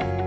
you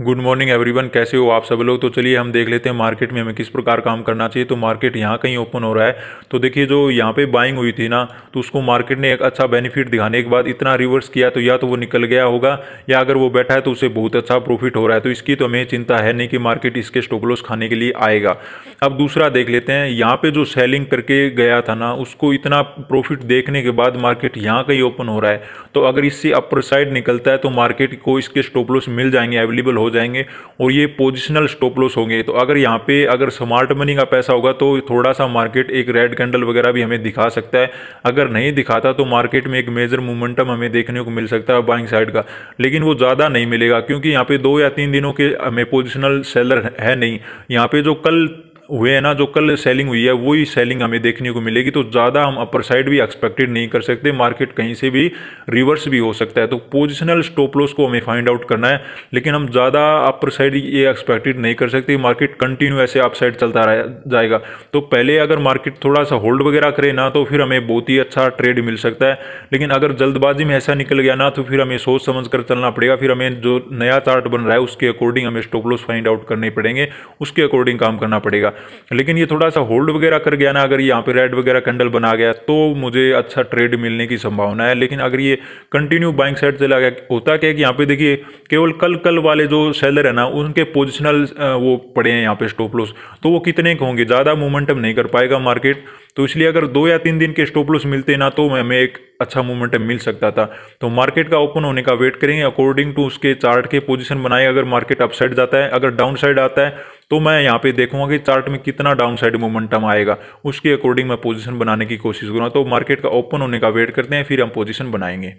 good morning everyone कैसे हो आप सब लोग तो चलिए हम देख लेते हैं मार्केट में हमें किस प्रकार काम करना चाहिए तो मार्केट यहाँ कहीं ओपन हो रहा है तो देखिए जो यहाँ पे बाइंग हुई थी ना तो उसको मार्केट ने एक अच्छा बेनिफिट दिखाने के बाद इतना रिवर्स किया तो या तो वो निकल गया होगा या अगर वो बैठा है तो उसे बहुत अच्छा प्रॉफिट हो रहा है तो इसकी तो हमें चिंता है नहीं कि मार्केट इसके स्टॉप खाने के लिए आएगा अब दूसरा देख लेते हैं यहाँ पर जो सेलिंग करके गया था ना उसको इतना प्रॉफिट देखने के बाद मार्केट यहाँ कहीं ओपन हो रहा है तो अगर इससे अपर साइड निकलता है तो मार्केट को इसके स्टोपलोस मिल जाएंगे अवेलेबल हो जाएंगे और ये पोजिशनल स्टॉप लॉस होंगे तो अगर यहाँ पे अगर स्मार्ट मनी का पैसा होगा तो थोड़ा सा मार्केट एक रेड कैंडल वगैरह भी हमें दिखा सकता है अगर नहीं दिखाता तो मार्केट में एक मेजर मोमेंटम हमें देखने को मिल सकता है बाइंग साइड का लेकिन वो ज़्यादा नहीं मिलेगा क्योंकि यहाँ पे दो या तीन दिनों के हमें पोजिशनल सेलर है नहीं यहाँ पे जो कल हुए हैं ना जो कल सेलिंग हुई है वही सेलिंग हमें देखने को मिलेगी तो ज़्यादा हम अपर साइड भी एक्सपेक्टेड नहीं कर सकते मार्केट कहीं से भी रिवर्स भी हो सकता है तो पोजिशनल स्टॉप लॉस को हमें फाइंड आउट करना है लेकिन हम ज़्यादा अपर साइड ये एक्सपेक्टेड नहीं कर सकते मार्केट कंटिन्यू ऐसे अप साइड चलता रह जाएगा तो पहले अगर मार्केट थोड़ा सा होल्ड वगैरह करे ना तो फिर हमें बहुत ही अच्छा ट्रेड मिल सकता है लेकिन अगर जल्दबाजी में ऐसा निकल गया ना तो फिर हमें सोच समझ कर चलना पड़ेगा फिर हमें जो नया चार्ट बन रहा है उसके अकॉर्डिंग हमें स्टॉप लॉस फाइंड आउट करने पड़ेंगे उसके अकॉर्डिंग काम करना पड़ेगा लेकिन ये थोड़ा सा होल्ड वगैरह कर गया ना अगर यहाँ पे रेड वगैरह कैंडल बना गया तो मुझे अच्छा ट्रेड मिलने की संभावना है लेकिन अगर ये कंटिन्यू बाइंग साइड चला गया होता क्या कि यहाँ पे देखिए केवल कल कल वाले जो सेलर है ना उनके पोजिशनल वो पड़े हैं यहाँ पे स्टॉप लॉस तो वो कितने के होंगे ज़्यादा मोमेंटम नहीं कर पाएगा मार्केट तो इसलिए अगर दो या तीन दिन के स्टॉप लॉस मिलते ना तो हमें एक अच्छा मोमेंटम मिल सकता था तो मार्केट का ओपन होने का वेट करेंगे अकॉर्डिंग टू उसके चार्ट के पोजीशन बनाए अगर मार्केट अपसाइड जाता है अगर डाउन साइड आता है तो मैं यहाँ पे देखूंगा कि चार्ट में कितना डाउन साइड मोमेंटम आएगा उसके अकॉर्डिंग मैं पोजीशन बनाने की कोशिश करूँगा तो मार्केट का ओपन होने का वेट करते हैं फिर हम पोजीशन बनाएंगे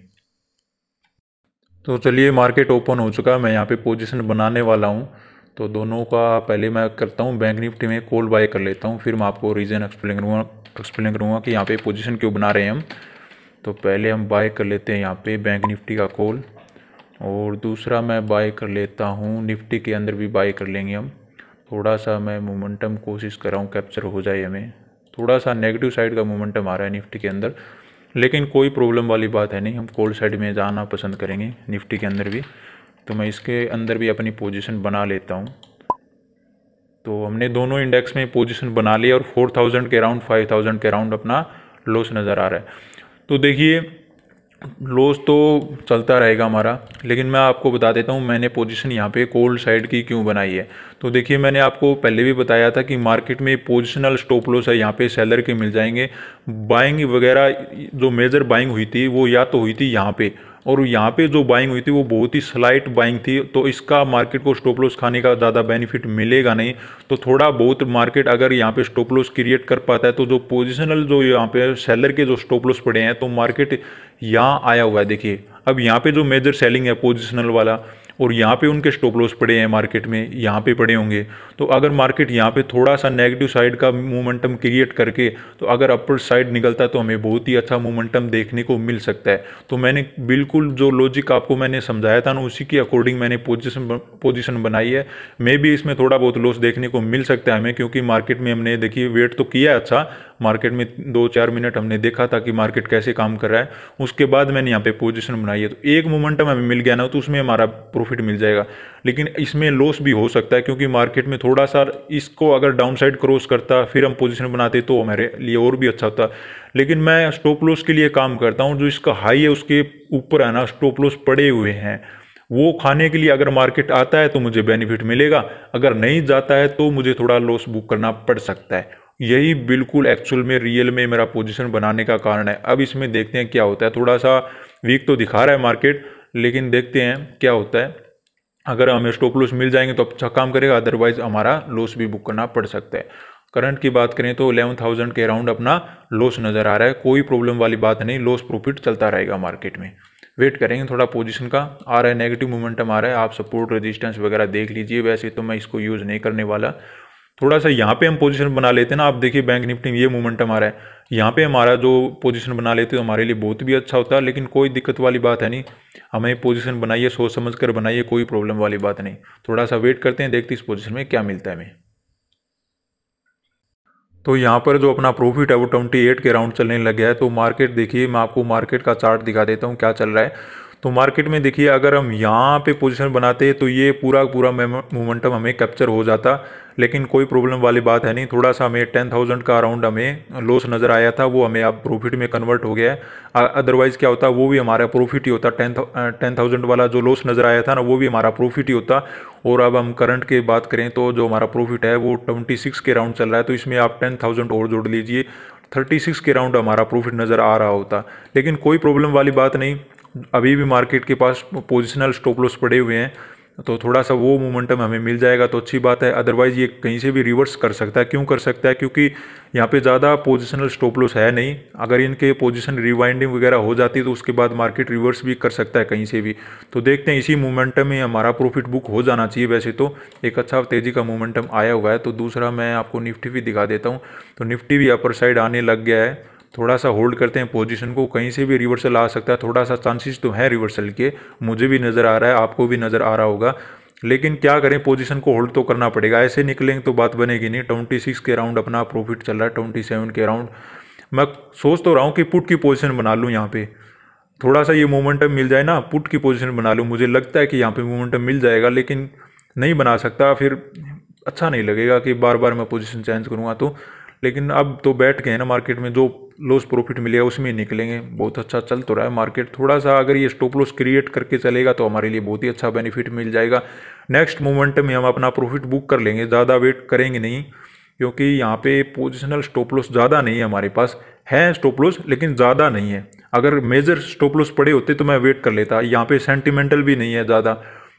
तो चलिए मार्केट ओपन हो चुका है मैं यहाँ पे पोजीशन बनाने वाला हूँ तो दोनों का पहले मैं करता हूँ बैंक निफ्टी में कॉल बाय कर लेता हूँ फिर मैं आपको रीज़न एक्सप्लेन करूँगा एक्सप्लेन करूँगा कि यहाँ पर पोजिशन क्यों बना रहे हैं हम तो पहले हम बाय कर लेते हैं यहाँ पर बैंक निफ्टी का कॉल और दूसरा मैं बाय कर लेता हूँ निफ्टी के अंदर भी बाय कर लेंगे हम थोड़ा सा मैं मोमेंटम कोशिश कर रहा हूँ कैप्चर हो जाए हमें थोड़ा सा नेगेटिव साइड का मोमेंटम आ रहा है निफ्टी के अंदर लेकिन कोई प्रॉब्लम वाली बात है नहीं हम कोल्ड साइड में जाना पसंद करेंगे निफ्टी के अंदर भी तो मैं इसके अंदर भी अपनी पोजिशन बना लेता हूँ तो हमने दोनों इंडेक्स में पोजिशन बना लिया और फोर के अराउंड फाइव के अराउंड अपना लॉस नज़र आ रहा है तो देखिए लॉस तो चलता रहेगा हमारा लेकिन मैं आपको बता देता हूँ मैंने पोजीशन यहाँ पे कोल्ड साइड की क्यों बनाई है तो देखिए मैंने आपको पहले भी बताया था कि मार्केट में पोजिशनल स्टॉप लॉस है यहाँ पे सेलर के मिल जाएंगे बाइंग वगैरह जो मेजर बाइंग हुई थी वो या तो हुई थी यहाँ पे और यहाँ पे जो बाइंग हुई थी वो बहुत ही स्लाइट बाइंग थी तो इसका मार्केट को स्टॉप लॉस खाने का ज़्यादा बेनिफिट मिलेगा नहीं तो थोड़ा बहुत मार्केट अगर यहाँ पे स्टॉप लॉस क्रिएट कर पाता है तो जो पोजिशनल जो यहाँ पे सेलर के जो स्टॉप लॉस पड़े हैं तो मार्केट यहाँ आया हुआ है देखिए अब यहाँ पे जो मेजर सेलिंग है पोजिशनल वाला और यहाँ पे उनके स्टॉप लॉस पड़े हैं मार्केट में यहाँ पे पड़े होंगे तो अगर मार्केट यहाँ पे थोड़ा सा नेगेटिव साइड का मोमेंटम क्रिएट करके तो अगर अपर साइड निकलता है तो हमें बहुत ही अच्छा मोमेंटम देखने को मिल सकता है तो मैंने बिल्कुल जो लॉजिक आपको मैंने समझाया था ना उसी के अकॉर्डिंग मैंने पोजिशन पोजिशन बनाई है मे भी इसमें थोड़ा बहुत लॉस देखने को मिल सकता है हमें क्योंकि मार्केट में हमने देखिए वेट तो किया है अच्छा मार्केट में दो चार मिनट हमने देखा था कि मार्केट कैसे काम कर रहा है उसके बाद मैंने यहाँ पे पोजिशन बनाई है तो एक मोमेंटम हमें मिल गया ना तो उसमें हमारा प्रॉफिट मिल जाएगा लेकिन इसमें लॉस भी हो सकता है क्योंकि मार्केट में थोड़ा सा इसको अगर डाउनसाइड क्रॉस करता फिर हम पोजीशन बनाते तो हमारे लिए और भी अच्छा होता लेकिन मैं स्टॉप लॉस के लिए काम करता हूँ जो इसका हाई है उसके ऊपर है ना स्टॉप लॉस पड़े हुए हैं वो खाने के लिए अगर मार्केट आता है तो मुझे बेनिफिट मिलेगा अगर नहीं जाता है तो मुझे थोड़ा लॉस बुक करना पड़ सकता है यही बिल्कुल एक्चुअल में रियल में मेरा पोजीशन बनाने का कारण है अब इसमें देखते हैं क्या होता है थोड़ा सा वीक तो दिखा रहा है मार्केट लेकिन देखते हैं क्या होता है अगर हमें स्टॉप लॉस मिल जाएंगे तो अच्छा काम करेगा अदरवाइज हमारा लॉस भी बुक करना पड़ सकता है करंट की बात करें तो 11,000 के अराउंड अपना लॉस नज़र आ रहा है कोई प्रॉब्लम वाली बात नहीं लॉस प्रॉफिट चलता रहेगा मार्केट में वेट करेंगे थोड़ा पोजीशन का आ रहा है नेगेटिव मोमेंटम आ रहा है आप सपोर्ट रेजिस्टेंस वगैरह देख लीजिए वैसे तो मैं इसको यूज़ नहीं करने वाला थोड़ा सा यहाँ पे हम पोजिशन बना लेते हैं ना आप देखिए बैंक निफ्टी में ये मोमेंटम आ रहा है यहाँ पे हमारा जो पोजीशन बना लेते हो हमारे लिए बहुत भी अच्छा होता है लेकिन कोई दिक्कत वाली बात है नहीं हमें पोजीशन बनाइए सोच समझ कर बनाइए कोई प्रॉब्लम वाली बात नहीं थोड़ा सा वेट करते हैं देखते इस पोजीशन में क्या मिलता है हमें तो यहाँ पर जो अपना प्रॉफिट है वो ट्वेंटी एट के राउंड चलने लग गया है तो मार्केट देखिए मैं आपको मार्केट का चार्ट दिखा देता हूँ क्या चल रहा है तो मार्केट में देखिए अगर हम यहाँ पे पोजीशन बनाते तो ये पूरा पूरा मोमेंटम हमें कैप्चर हो जाता लेकिन कोई प्रॉब्लम वाली बात है नहीं थोड़ा सा हमें टेन थाउजेंड का अराउंड हमें लॉस नज़र आया था वो हमें अब प्रॉफिट में कन्वर्ट हो गया है अदरवाइज़ क्या होता वो भी हमारा प्रॉफिट ही होता टेन टेन थाउजेंड वाला जो लॉस नज़र आया था ना वो भी हमारा प्रॉफिट ही होता और अब हम करंट की बात करें तो जो हमारा प्रॉफिट है वो ट्वेंटी सिक्स के राउंड चल रहा है तो इसमें आप टेन थाउजेंड और जोड़ लीजिए थर्टी सिक्स के राउंड हमारा प्रॉफिट नज़र आ रहा होता लेकिन कोई प्रॉब्लम वाली बात नहीं अभी भी मार्केट के पास पोजिशनल स्टॉप लॉस पड़े हुए हैं तो थोड़ा सा वो मोमेंटम हमें मिल जाएगा तो अच्छी बात है अदरवाइज़ ये कहीं से भी रिवर्स कर सकता है क्यों कर सकता है क्योंकि यहाँ पे ज़्यादा पोजिशनल स्टॉप लॉस है नहीं अगर इनके पोजिशन रिवाइंडिंग वगैरह हो जाती तो उसके बाद मार्केट रिवर्स भी कर सकता है कहीं से भी तो देखते हैं इसी मोमेंटम में हमारा प्रॉफिट बुक हो जाना चाहिए वैसे तो एक अच्छा तेज़ी का मोमेंटम आया हुआ है तो दूसरा मैं आपको निफ्टी भी दिखा देता हूँ तो निफ्टी भी अपर साइड आने लग गया है थोड़ा सा होल्ड करते हैं पोजीशन को कहीं से भी रिवर्सल आ सकता है थोड़ा सा चांसेस तो हैं रिवर्सल के मुझे भी नज़र आ रहा है आपको भी नज़र आ रहा होगा लेकिन क्या करें पोजीशन को होल्ड तो करना पड़ेगा ऐसे निकलेंगे तो बात बनेगी नहीं ट्वेंटी सिक्स के राउंड अपना प्रॉफिट चल रहा है ट्वेंटी सेवन के राउंड मैं सोच तो रहा हूँ कि पुट की पोजिशन बना लूँ यहाँ पर थोड़ा सा ये मोमेंटम मिल जाए ना पुट की पोजीशन बना लूँ मुझे लगता है कि यहाँ पर मोमेंटम मिल जाएगा लेकिन नहीं बना सकता फिर अच्छा नहीं लगेगा कि बार बार मैं पोजीशन चेंज करूँगा तो लेकिन अब तो बैठ गए ना मार्केट में जो लॉस प्रॉफिट मिलेगा उसमें निकलेंगे बहुत अच्छा चल तो रहा है मार्केट थोड़ा सा अगर ये स्टॉप लॉस क्रिएट करके चलेगा तो हमारे लिए बहुत ही अच्छा बेनिफिट मिल जाएगा नेक्स्ट मोमेंट में हम अपना प्रॉफिट बुक कर लेंगे ज़्यादा वेट करेंगे नहीं क्योंकि यहाँ पे पोजिशनल स्टॉप लॉस ज़्यादा नहीं है हमारे पास है स्टॉप लॉस लेकिन ज़्यादा नहीं है अगर मेजर स्टॉप लॉस पड़े होते तो मैं वेट कर लेता यहाँ पे सेंटिमेंटल भी नहीं है ज़्यादा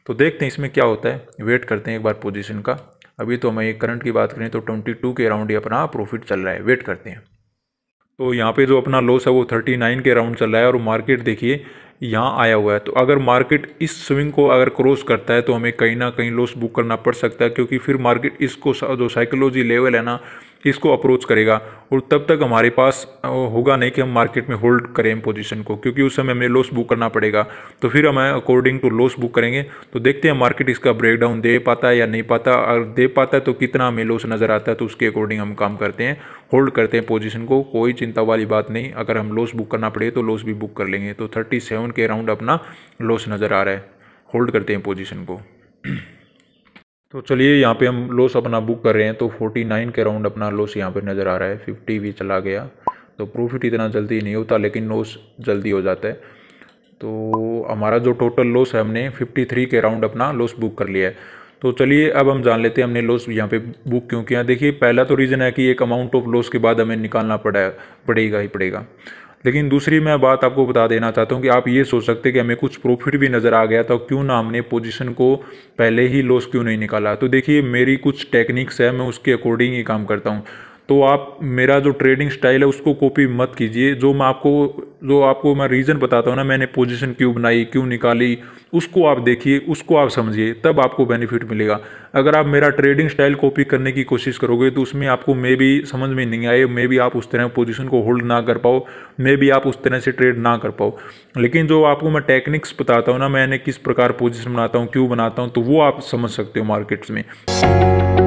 तो देखते हैं इसमें क्या होता है वेट करते हैं एक बार पोजिशन का अभी तो हमें करंट की बात करें तो ट्वेंटी टू के अराउंड ही अपना प्रॉफिट चल रहा है वेट करते हैं तो यहाँ पे जो अपना लॉस है वो थर्टी नाइन के अराउंड चल रहा है और मार्केट देखिए यहाँ आया हुआ है तो अगर मार्केट इस स्विंग को अगर क्रॉस करता है तो हमें कहीं ना कहीं लॉस बुक करना पड़ सकता है क्योंकि फिर मार्केट इसको जो साइकोलॉजी लेवल है ना इसको अप्रोच करेगा और तब तक हमारे पास होगा नहीं कि हम मार्केट में होल्ड करें पोजीशन को क्योंकि उस समय हमें लॉस बुक करना पड़ेगा तो फिर हमें अकॉर्डिंग टू लॉस बुक करेंगे तो देखते हैं मार्केट इसका ब्रेकडाउन दे पाता है या नहीं पाता अगर दे पाता है तो कितना हमें लॉस नज़र आता है तो उसके अकॉर्डिंग हम काम करते हैं होल्ड करते हैं पोजिशन को कोई चिंता वाली बात नहीं अगर हम लॉस बुक करना पड़े तो लॉस भी बुक कर लेंगे तो थर्टी के अराउंड अपना लॉस नज़र आ रहा है होल्ड करते हैं पोजिशन को तो चलिए यहाँ पे हम लॉस अपना बुक कर रहे हैं तो 49 के अराउंड अपना लॉस यहाँ पे नज़र आ रहा है 50 भी चला गया तो प्रॉफिट इतना जल्दी नहीं होता लेकिन लॉस जल्दी हो जाता है तो हमारा जो टोटल लॉस है हमने 53 के अराउंड अपना लॉस बुक कर लिया है तो चलिए अब हम जान लेते हैं हमने लॉस यहाँ पे बुक क्यों किया देखिए पहला तो रीज़न है कि एक अमाउंट ऑफ लॉस के बाद हमें निकालना पड़ा पड़ेगा ही पड़ेगा लेकिन दूसरी मैं बात आपको बता देना चाहता हूँ कि आप ये सोच सकते कि हमें कुछ प्रॉफिट भी नज़र आ गया तो क्यों ना हमने पोजीशन को पहले ही लॉस क्यों नहीं निकाला तो देखिए मेरी कुछ टेक्निक्स है मैं उसके अकॉर्डिंग ही काम करता हूँ तो आप मेरा जो ट्रेडिंग स्टाइल है उसको कॉपी मत कीजिए जो मैं आपको जो आपको मैं रीज़न बताता हूँ ना मैंने पोजीशन क्यों बनाई क्यों निकाली उसको आप देखिए उसको आप समझिए तब आपको बेनिफिट मिलेगा अगर आप मेरा ट्रेडिंग स्टाइल कॉपी करने की कोशिश करोगे तो उसमें आपको मे भी समझ में नहीं आए मे भी आप उस तरह पोजिशन को होल्ड ना कर पाओ मे भी आप उस तरह से ट्रेड ना कर पाओ लेकिन जो आपको मैं टेक्निक्स बताता हूँ ना मैंने किस प्रकार पोजिशन बनाता हूँ क्यों बनाता हूँ तो वो आप समझ सकते हो मार्केट्स में